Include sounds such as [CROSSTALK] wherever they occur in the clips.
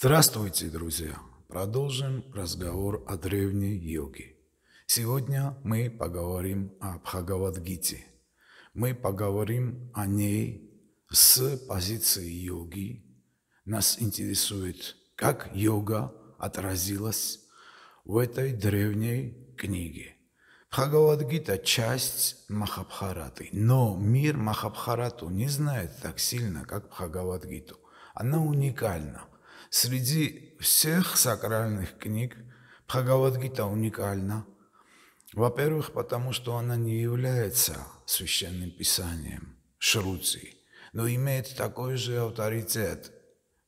Здравствуйте, друзья! Продолжим разговор о древней йоге. Сегодня мы поговорим о Бхагавадгите. Мы поговорим о ней с позиции йоги. Нас интересует, как йога отразилась в этой древней книге. Бхагавадгита – часть Махабхараты, но мир Махабхарату не знает так сильно, как Бхагавадгиту. Она уникальна – Среди всех сакральных книг Бхагавадгита уникальна. Во-первых, потому что она не является священным писанием Шруци, но имеет такой же авторитет,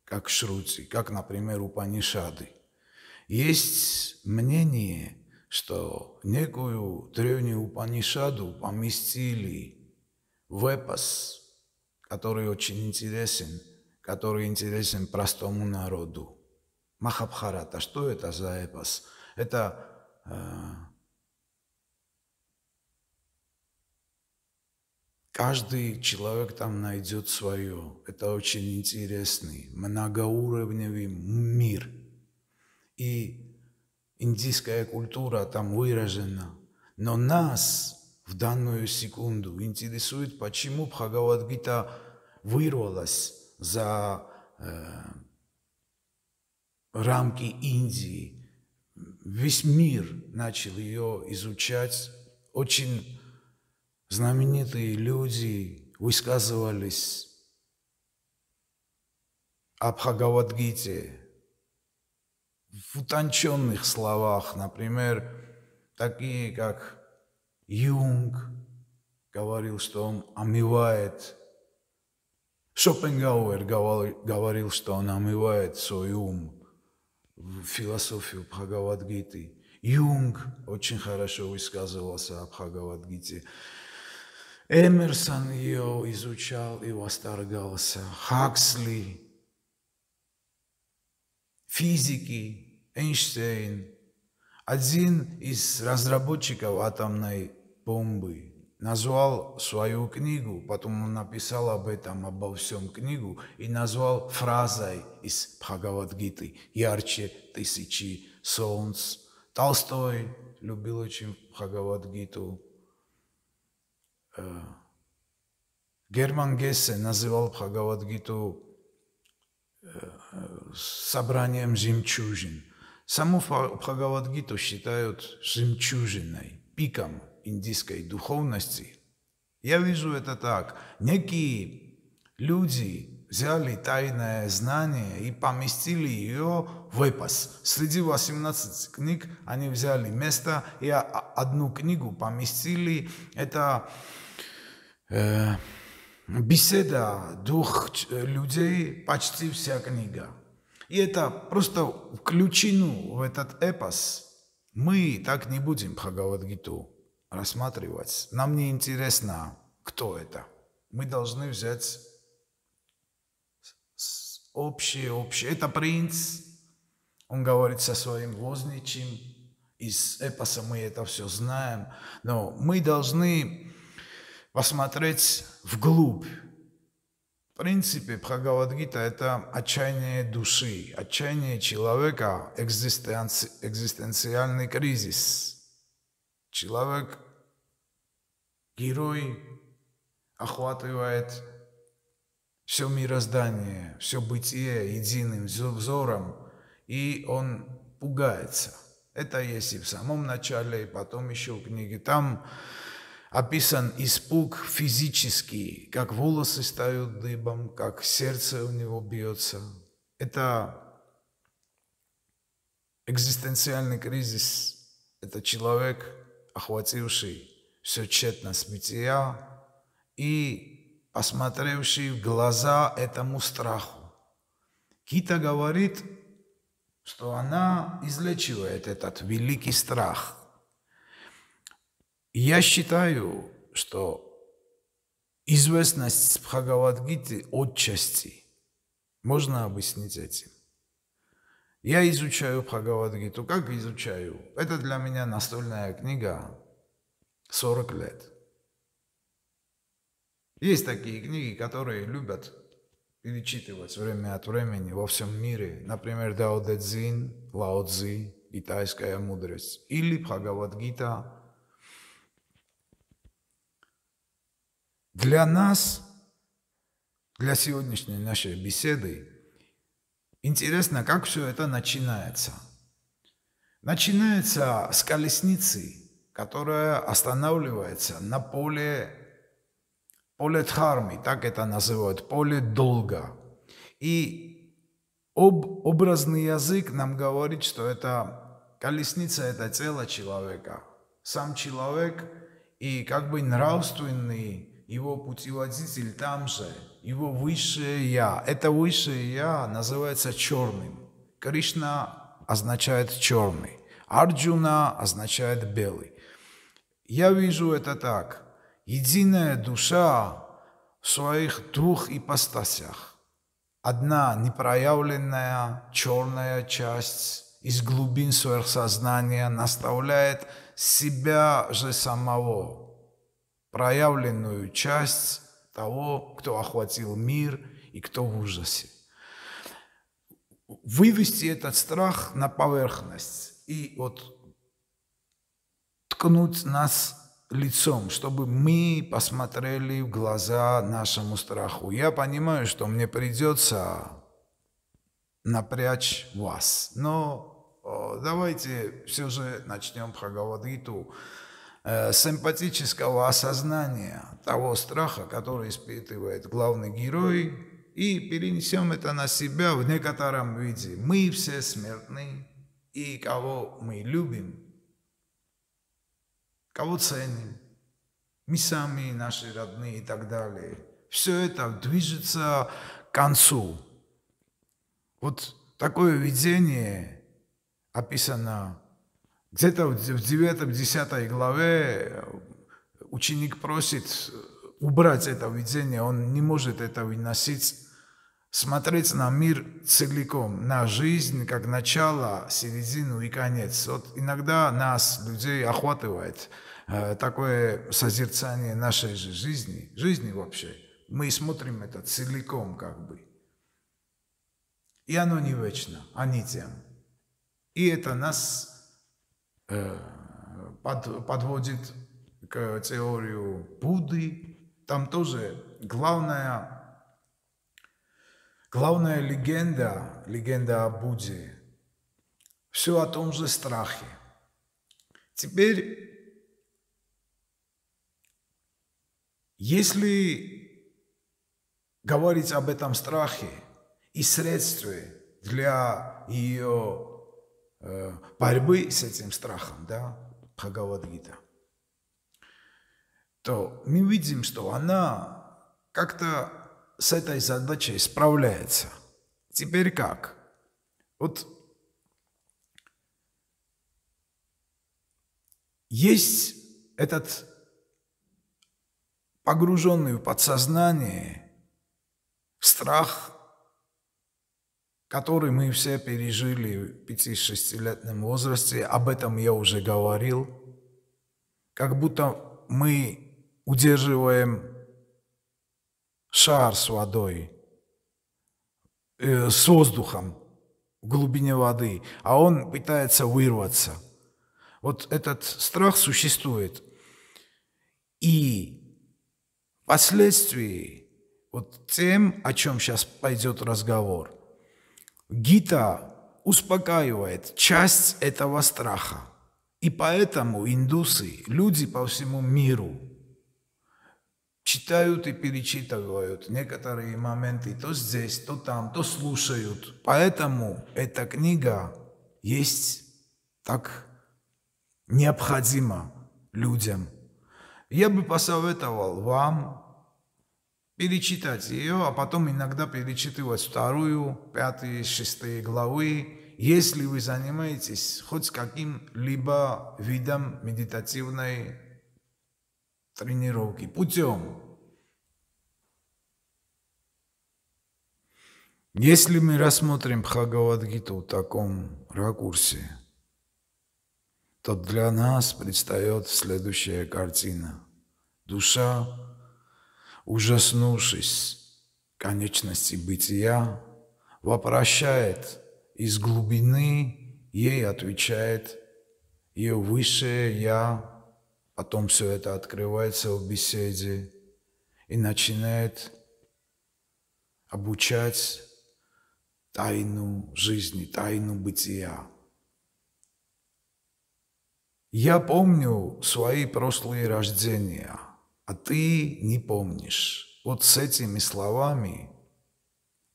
как Шруци, как, например, Упанишады. Есть мнение, что некую древнюю Упанишаду поместили в эпос, который очень интересен – который интересен простому народу. Махабхарата, что это за эпос? Это э, каждый человек там найдет свое. Это очень интересный, многоуровневый мир. И индийская культура там выражена. Но нас в данную секунду интересует, почему Бхагавадгита вырвалась за э, рамки Индии. Весь мир начал ее изучать. Очень знаменитые люди высказывались об Хагавадгите в утонченных словах, например, такие как Юнг говорил, что он омывает Шопенгауэр говорил, что он омывает свой ум в философию Бхагавадгиты. Юнг очень хорошо высказывался о Бхагавадгите. Эмерсон ее изучал и восторгался. Хаксли, физики, Эйнштейн. Один из разработчиков атомной бомбы назвал свою книгу, потом он написал об этом, обо всем книгу, и назвал фразой из Бхагавадгиты «Ярче тысячи солнц». Толстой любил очень Бхагавадгиту. Э, Герман Гессе называл Бхагавадгиту э, собранием жемчужин. Саму Бхагавадгиту считают жемчужиной, пиком – индийской духовности, я вижу это так. Некие люди взяли тайное знание и поместили ее в эпос. Среди 18 книг они взяли место и одну книгу поместили. Это э, беседа двух э, людей, почти вся книга. И это просто включено в этот эпос. Мы так не будем Бхагавадгиту рассматривать. Нам не интересно, кто это. Мы должны взять общее, общее. Это принц, он говорит со своим возничим, из эпоса мы это все знаем, но мы должны посмотреть вглубь. В принципе, Бхагавадгита – это отчаяние души, отчаяние человека, экзистенци, экзистенциальный кризис – Человек, герой, охватывает все мироздание, все бытие единым взором, и он пугается. Это есть и в самом начале, и потом еще в книге. Там описан испуг физический, как волосы стают дыбом, как сердце у него бьется. Это экзистенциальный кризис, это человек – охвативший все тщетность бытия и посмотревший в глаза этому страху. Кита говорит, что она излечивает этот великий страх. Я считаю, что известность Бхагавадгиты отчасти можно объяснить этим. Я изучаю Бхагавадгиту. Как изучаю? Это для меня настольная книга 40 лет. Есть такие книги, которые любят перечитывать время от времени во всем мире. Например, Дао Дэ Цзин, Лао Цзи, Китайская мудрость или Бхагавадгита. Для нас, для сегодняшней нашей беседы, Интересно, как все это начинается? Начинается с колесницы, которая останавливается на поле, поле Дхармы, так это называют, поле долга. И об, образный язык нам говорит, что это колесница – это тело человека, сам человек и как бы нравственный его путеводитель там же – его высшее «я». Это высшее «я» называется черным. Кришна означает черный. Арджуна означает белый. Я вижу это так. Единая душа в своих двух ипостасях. Одна непроявленная черная часть из глубин сверхсознания наставляет себя же самого, проявленную часть того, кто охватил мир и кто в ужасе. Вывести этот страх на поверхность и вот ткнуть нас лицом, чтобы мы посмотрели в глаза нашему страху. Я понимаю, что мне придется напрячь вас, но э, давайте все же начнем Бхагавадгиту э, симпатического осознания того страха, который испытывает главный герой, и перенесем это на себя в некотором виде. Мы все смертны, и кого мы любим, кого ценим, мы сами, наши родные и так далее. Все это движется к концу. Вот такое видение описано где-то в 9-10 главе э, ученик просит э, убрать это видение, он не может это выносить, смотреть на мир целиком, на жизнь как начало, середину и конец. Вот иногда нас, людей, охватывает э, такое созерцание нашей же жизни, жизни вообще. Мы смотрим это целиком как бы. И оно не вечно, а не тем. И это нас Э, под, подводит к теорию Будды. Там тоже главная, главная легенда, легенда о Будде, все о том же страхе. Теперь, если говорить об этом страхе и средстве для ее Э, борьбы с этим страхом, да, Бхагавадгита, то мы видим, что она как-то с этой задачей справляется. Теперь как? Вот есть этот погруженный в подсознание страх который мы все пережили в 5-6-летнем возрасте, об этом я уже говорил, как будто мы удерживаем шар с водой, э, с воздухом в глубине воды, а он пытается вырваться. Вот этот страх существует. И впоследствии вот тем, о чем сейчас пойдет разговор – Гита успокаивает часть этого страха. И поэтому индусы, люди по всему миру, читают и перечитывают некоторые моменты то здесь, то там, то слушают. Поэтому эта книга есть так необходима людям. Я бы посоветовал вам перечитать ее, а потом иногда перечитывать вторую, пятую, шестую главы, если вы занимаетесь хоть каким-либо видом медитативной тренировки, путем. Если мы рассмотрим Бхагавадгиту в таком ракурсе, то для нас предстает следующая картина. Душа ужаснувшись конечности бытия, вопрошает из глубины, ей отвечает ее высшее «Я», потом все это открывается в беседе и начинает обучать тайну жизни, тайну бытия. Я помню свои прошлые рождения – а ты не помнишь. Вот с этими словами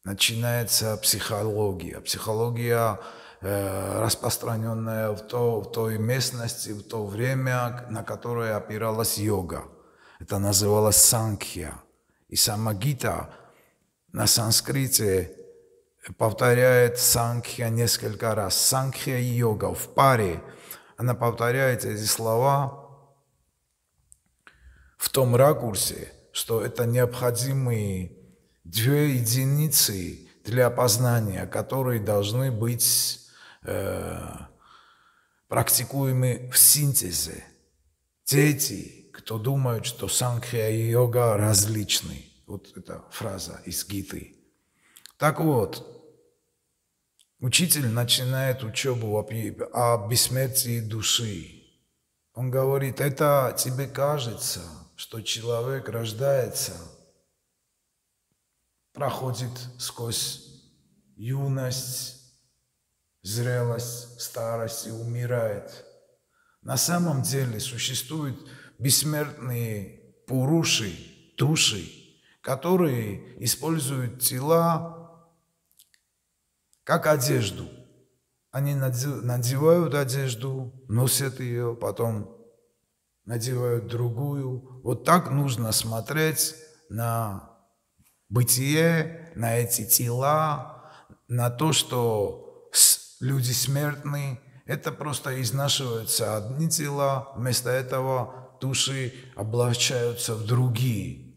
начинается психология. Психология, э, распространенная в, то, в той местности, в то время, на которое опиралась йога. Это называлось санкхья. И сама Гита на санскрите повторяет санкхья несколько раз. Санкхья и йога в паре, она повторяет эти слова в том ракурсе, что это необходимые две единицы для познания, которые должны быть э, практикуемы в синтезе. Дети, кто думают, что санкхия и йога различны. Вот эта фраза из Гиты. Так вот, учитель начинает учебу о бессмертии души. Он говорит, это тебе кажется – что человек рождается, проходит сквозь юность, зрелость, старость и умирает. На самом деле существуют бессмертные пуруши, души, которые используют тела как одежду. Они надевают одежду, носят ее, потом надевают другую. Вот так нужно смотреть на бытие, на эти тела, на то, что люди смертны. Это просто изнашиваются одни тела, вместо этого души облачаются в другие.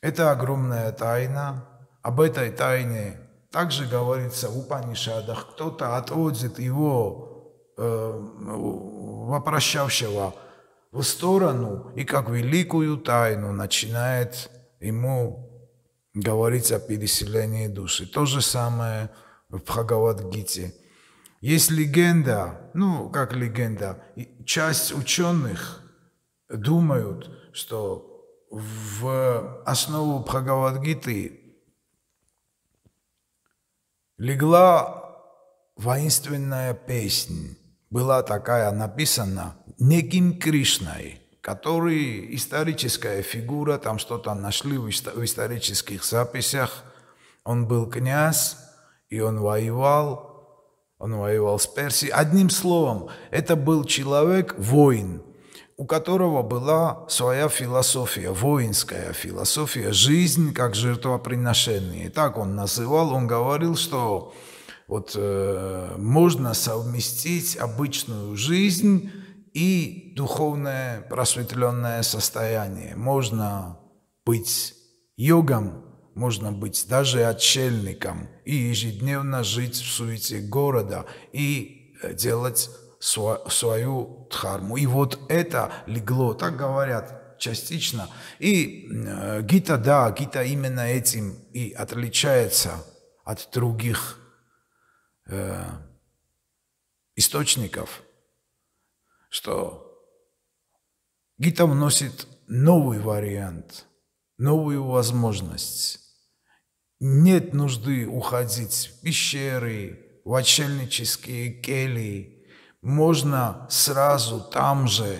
Это огромная тайна. Об этой тайне также говорится в Упанишадах. Кто-то отводит его, э, вопрощавшего, в сторону и как великую тайну начинает ему говорить о переселении души. То же самое в Бхагавадгите. Есть легенда, ну как легенда, часть ученых думают, что в основу Бхагавадгиты легла воинственная песня была такая написана неким Кришной, который историческая фигура, там что-то нашли в, исторических записях. Он был князь, и он воевал, он воевал с Персией. Одним словом, это был человек, воин, у которого была своя философия, воинская философия, жизнь как жертвоприношение. И так он называл, он говорил, что вот э, можно совместить обычную жизнь и духовное просветленное состояние. Можно быть йогом, можно быть даже отшельником и ежедневно жить в суете города и э, делать сво свою дхарму. И вот это легло, так говорят частично. И э, гита, да, гита именно этим и отличается от других Э, источников, что Гита вносит новый вариант, новую возможность. Нет нужды уходить в пещеры, в отшельнические келии. Можно сразу там же,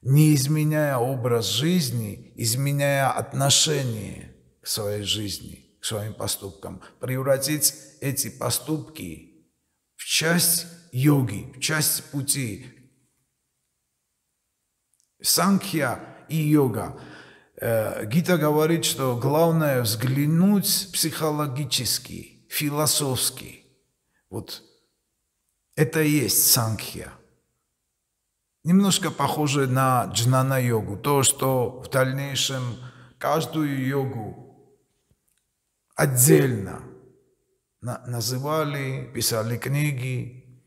не изменяя образ жизни, изменяя отношение к своей жизни – к своим поступкам, превратить эти поступки в часть йоги, в часть пути. санкхья и йога. Э, Гита говорит, что главное взглянуть психологически, философски. Вот это и есть санкхья. Немножко похоже на джнана-йогу, то, что в дальнейшем каждую йогу отдельно называли, писали книги.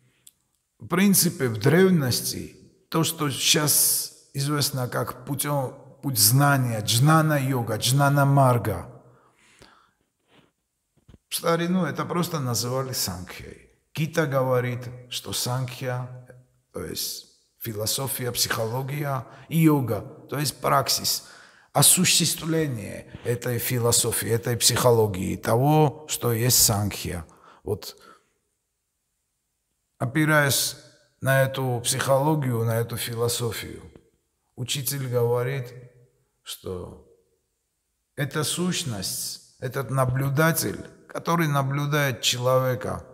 В принципе, в древности то, что сейчас известно как путем, путь знания, джнана-йога, джнана-марга, в старину это просто называли санкхей. Кита говорит, что санкхия, то есть философия, психология и йога, то есть праксис – осуществление этой философии, этой психологии, того, что есть санхья. Вот опираясь на эту психологию, на эту философию, учитель говорит, что эта сущность, этот наблюдатель, который наблюдает человека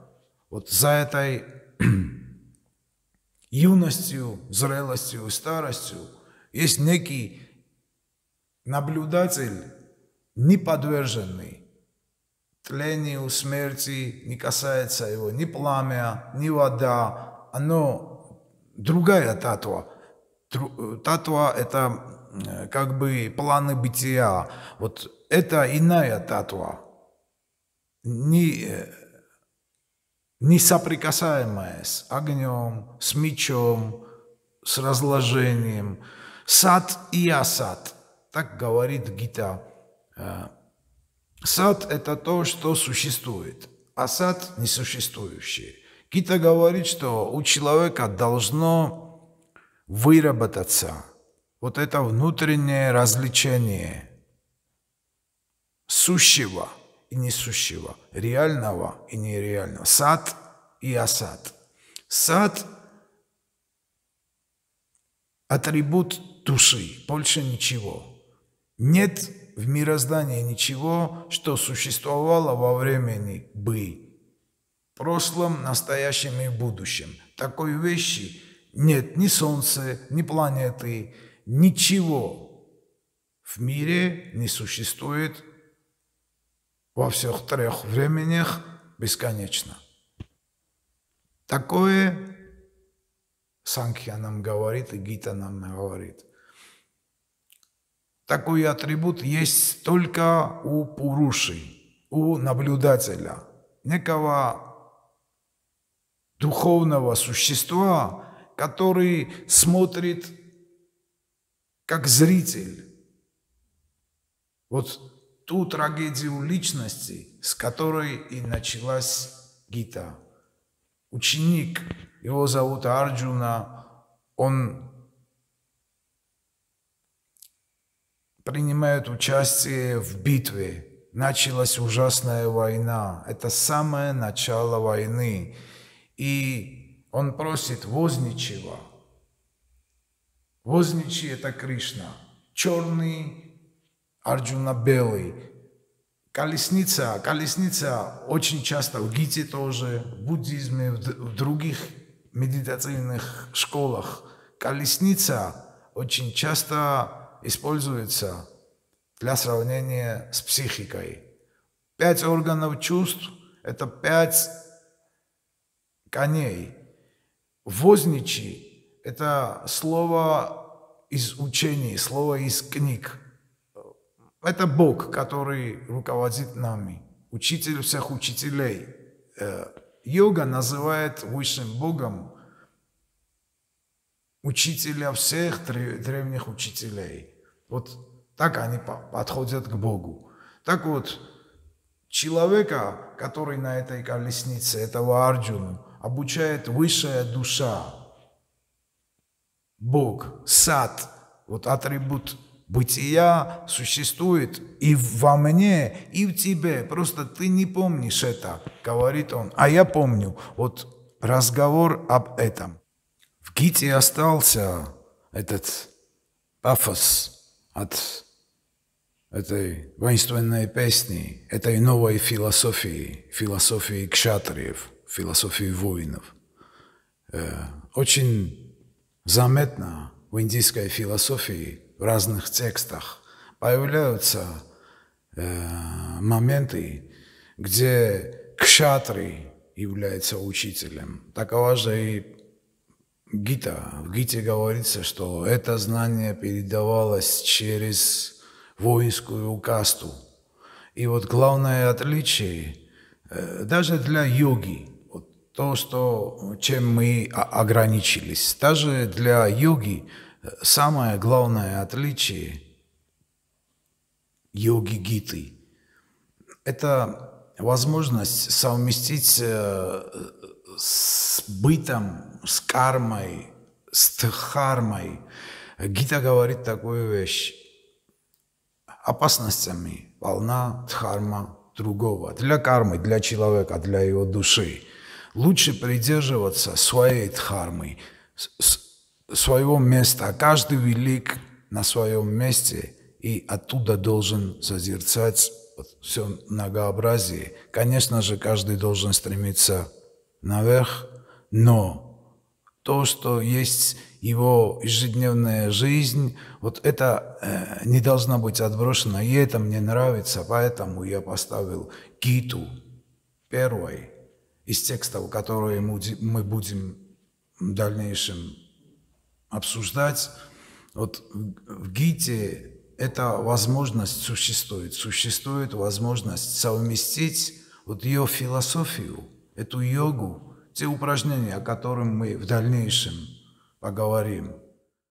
вот за этой [CLEARS THROAT] юностью, зрелостью, старостью, есть некий наблюдатель, не подверженный тлению смерти, не касается его ни пламя, ни вода, оно другая татва. Тру, татва – это как бы планы бытия. Вот это иная татва, не, э, не соприкасаемая с огнем, с мечом, с разложением. Сад и асад – так говорит Гита. Э, сад – это то, что существует, а сад – несуществующий. Гита говорит, что у человека должно выработаться вот это внутреннее развлечение сущего и несущего, реального и нереального, сад и асад. Сад – атрибут души, больше ничего – нет в мироздании ничего, что существовало во времени «бы». прошлом, настоящем и будущем. Такой вещи нет ни Солнца, ни планеты, ничего. В мире не существует во всех трех временях бесконечно. Такое Санкхья нам говорит и Гита нам говорит. Такой атрибут есть только у Пуруши, у наблюдателя, некого духовного существа, который смотрит как зритель. Вот ту трагедию личности, с которой и началась Гита. Ученик, его зовут Арджуна, он принимают участие в битве. Началась ужасная война. Это самое начало войны. И он просит возничего. Возничий – это Кришна. Черный, Арджуна белый. Колесница, колесница очень часто в Гите тоже, в буддизме, в других медитативных школах. Колесница очень часто используется для сравнения с психикой. Пять органов чувств – это пять коней. Возничий – это слово из учений, слово из книг. Это Бог, который руководит нами, учитель всех учителей. Э, йога называет высшим Богом учителя всех древних учителей – вот так они подходят к Богу. Так вот, человека, который на этой колеснице, этого Арджуну, обучает высшая душа, Бог, сад, вот атрибут бытия существует и во мне, и в тебе. Просто ты не помнишь это, говорит он. А я помню. Вот разговор об этом. В Гите остался этот пафос, от этой воинственной песни, этой новой философии, философии кшатриев, философии воинов. Э, очень заметно в индийской философии, в разных текстах появляются э, моменты, где кшатри является учителем. Такова же и Гита. В Гите говорится, что это знание передавалось через воинскую касту. И вот главное отличие э, даже для йоги, вот то, что, чем мы ограничились, даже для йоги э, самое главное отличие йоги-гиты – это возможность совместить э, с бытом с кармой, с дхармой. Гита говорит такую вещь. Опасностями полна дхарма другого. Для кармы, для человека, для его души. Лучше придерживаться своей дхармы, своего места. Каждый велик на своем месте и оттуда должен созерцать все многообразие. Конечно же, каждый должен стремиться наверх, но то, что есть его ежедневная жизнь, вот это э, не должно быть отброшено. И это мне нравится, поэтому я поставил Гиту первой из текстов, которые мы будем в дальнейшем обсуждать. Вот в Гите эта возможность существует. Существует возможность совместить вот ее философию, эту йогу те упражнения, о которых мы в дальнейшем поговорим.